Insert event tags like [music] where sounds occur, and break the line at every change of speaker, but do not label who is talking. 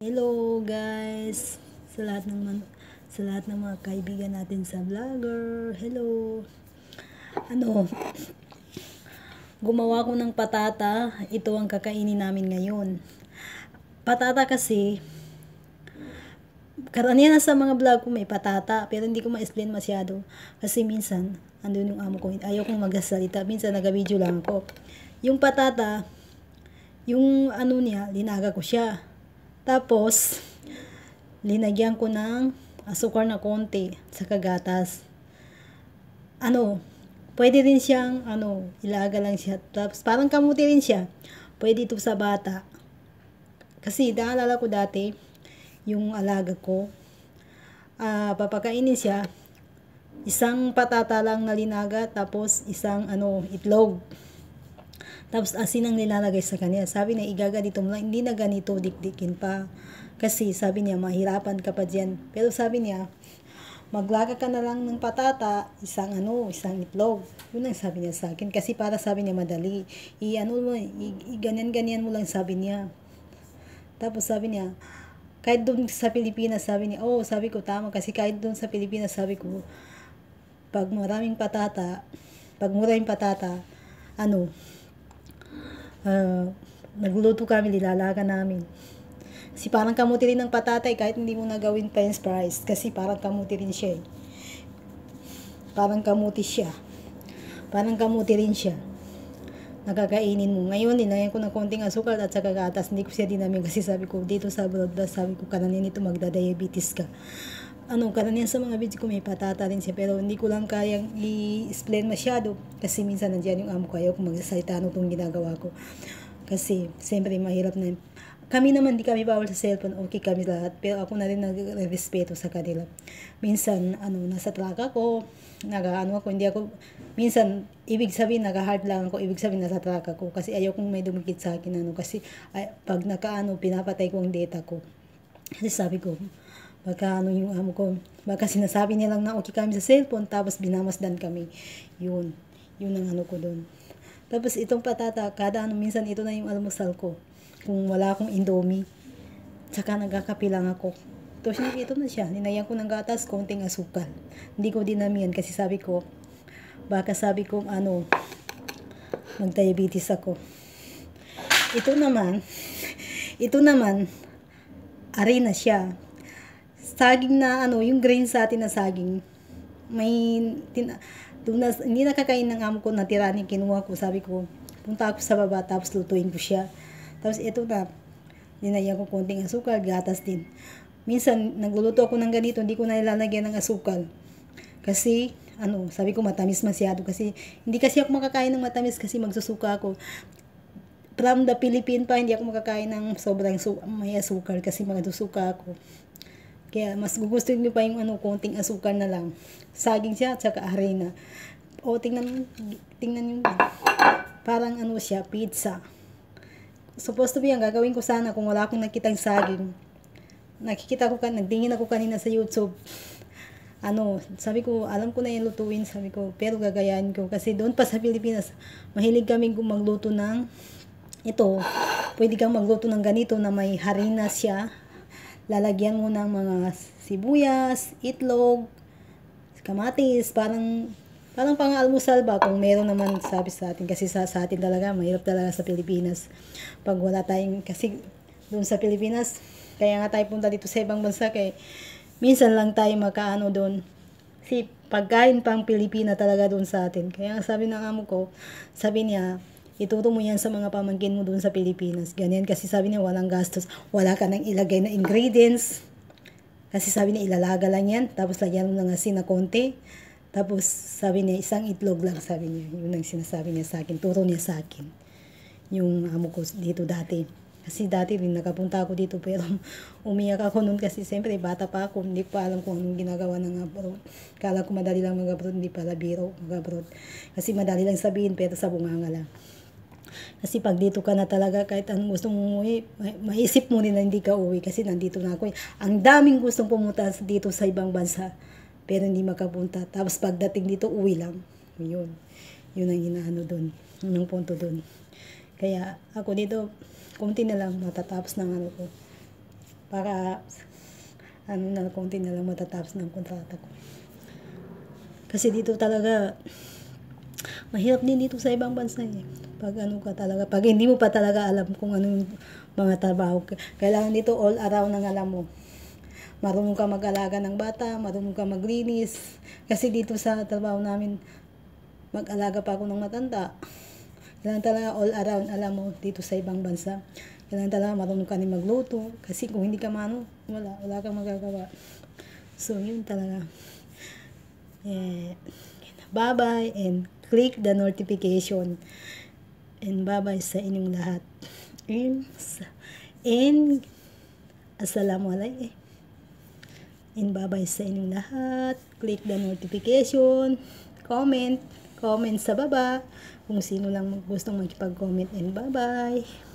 Hello guys! Sa lahat ng man, sa lahat ng mga kaibigan natin sa vlogger. Hello. Ano? Gumawa ko ng patata. Ito ang kakainin namin ngayon. Patata kasi karaniyan sa mga vlog ko may patata pero hindi ko ma-explain masyado kasi minsan andun yung amo ko ayaw kong magsalita minsan nag-video lang ako yung patata yung ano niya linaga ko siya tapos, linagyan ko ng asukar na konti sa kagatas. Ano, pwede rin siyang, ano, ilaga lang siya. Tapos, parang kamuti rin siya. Pwede ito sa bata. Kasi, naalala ko dati, yung alaga ko, uh, papakainin siya, isang patata lang na linaga, tapos isang, ano, itlog. Tapos asin ang nilalagay sa kanya. Sabi niya, igaganito mo lang. Hindi na ganito dikdikin pa. Kasi sabi niya, mahirapan ka pa dyan. Pero sabi niya, maglaga ka na lang ng patata, isang ano, isang itlog. Yun ang sabi niya sa akin. Kasi para sabi niya madali. I-ano mo, i-ganyan-ganyan mo lang sabi niya. Tapos sabi niya, kahit doon sa Pilipinas, sabi niya, oh, sabi ko tama. Kasi kahit doon sa Pilipinas, sabi ko, pag maraming patata, pag maraming patata, ano, uh, ah, nagluto kami, nilalaga namin. Kasi parang kamuti rin ng patatay kahit hindi mo nagawin french price Kasi parang kamuti rin siya eh. Parang kamuti siya. Parang kamuti rin siya. Nakakainin mo. Ngayon, nilayan ko ng konting asukal at saka gatas. Hindi ko siya dinamin kasi sabi ko, dito sa abroad ba, sabi ko, kananin ito magda-diabetes ka ano, karaniyan sa mga video ko may patata rin siya pero hindi ko lang kayang i-explain masyado kasi minsan nandiyan yung amo ko ayaw kong magsasalita ano itong ginagawa ko kasi siyempre mahirap na kami naman di kami bawal sa cellphone okay kami lahat pero ako na rin nagrespeto sa kanila minsan ano nasa truck ako nagaano ako hindi ako minsan ibig sabihin nagahard lang ako ibig sabihin nasa truck ako kasi ayaw kong may dumikit sa akin ano kasi ay, pag nakaano pinapatay ko ang data ko kasi sabi ko Baka ano yung amo ko, baka sinasabi nilang okay kami sa cellphone tapos binamasdan kami. Yun, yun ang ano ko doon. Tapos itong patata, kada ano, minsan ito na yung almusal ko. Kung wala akong indomie, tsaka nagkakapi lang ako. Tapos ito na siya, ninayan ko ng gatas, konting asukal. Hindi ko dinamihan kasi sabi ko, baka sabi ko ano, mag-diabetes ako. Ito naman, [laughs] ito naman, arena siya saging na ano, yung grains sa atin na saging. May tina, tunas, hindi nakakain ng amo ko na tira ni kinuha ko. Sabi ko, punta ako sa baba tapos lutuin ko siya. Tapos ito na, dinaya ko konting asukal, gatas din. Minsan, nagluluto ako ng ganito, hindi ko na nilalagyan ng asukal. Kasi, ano, sabi ko matamis masyado kasi hindi kasi ako makakain ng matamis kasi magsusuka ako. From the Philippines pa, hindi ako makakain ng sobrang su may asukal kasi magsusuka ako. Kaya mas gugustuhin nyo pa yung ano, konting asukar na lang. Saging siya at saka harina. O tingnan, tingnan yung parang ano siya, pizza. Supposed to be ang gagawin ko sana kung wala akong nakitang saging. Nakikita ko kan, nagdingin ako kanina sa YouTube. Ano, sabi ko, alam ko na yung lutuin, sabi ko, pero gagayain ko. Kasi doon pa sa Pilipinas, mahilig kami magluto ng ito, pwede kang magluto ng ganito na may harina siya, lalagyan mo ng mga sibuyas, itlog, kamatis, parang parang pang-almusal ba kung meron naman sabi sa atin kasi sa, sa atin talaga mahirap talaga sa Pilipinas pag wala tayong kasi doon sa Pilipinas kaya nga tayo punta dito sa ibang bansa kay minsan lang tayo makaano doon si pagkain pang Pilipina talaga doon sa atin kaya sabi ng amo ko sabi niya ituro mo yan sa mga pamangkin mo doon sa Pilipinas. Ganyan kasi sabi niya walang gastos, wala ka nang ilagay na ingredients. Kasi sabi niya ilalaga lang yan, tapos lagyan mo ng asin na konti. Tapos sabi niya isang itlog lang sabi niya. Yun ang sinasabi niya sa akin, turo niya sa akin. Yung amo ko dito dati. Kasi dati rin nakapunta ako dito pero [laughs] umiyak ako noon kasi siyempre bata pa ako, hindi pa alam kung anong ginagawa ng abroad. Kala ko madali lang mag-abroad, hindi pala biro mag-abroad. Kasi madali lang sabihin pero sa bunganga lang. Kasi pag dito ka na talaga, kahit anong gusto mong umuwi, maisip mo rin na hindi ka uwi kasi nandito na ako. Eh. Ang daming gustong pumunta dito sa ibang bansa, pero hindi makapunta. Tapos pagdating dito, uwi lang. Yun. Yun ang inaano doon. Yun ang punto doon. Kaya ako dito, konti na lang matatapos ng ano ko. Para ano na, konti na lang matatapos ng kontrata ko. Kasi dito talaga, mahirap din dito sa ibang bansa eh. Pag ano ka talaga, pag hindi mo pa talaga alam kung ano yung mga trabaho. Kailangan dito all around ang alam mo. Marunong ka mag-alaga ng bata, marunong ka maglinis. Kasi dito sa trabaho namin, mag-alaga pa ako ng matanda. Kailangan talaga all around alam mo dito sa ibang bansa. Kailangan talaga marunong ka din magluto. Kasi kung hindi ka mano, wala, wala kang magagawa. So, yun talaga. Yeah. Bye-bye and click the notification. And bye-bye sa inyong lahat. And, and assalamualaikum. And bye-bye sa inyong lahat. Click the notification. Comment. Comment sa baba. Kung sino lang gustong magpag-comment. And bye-bye.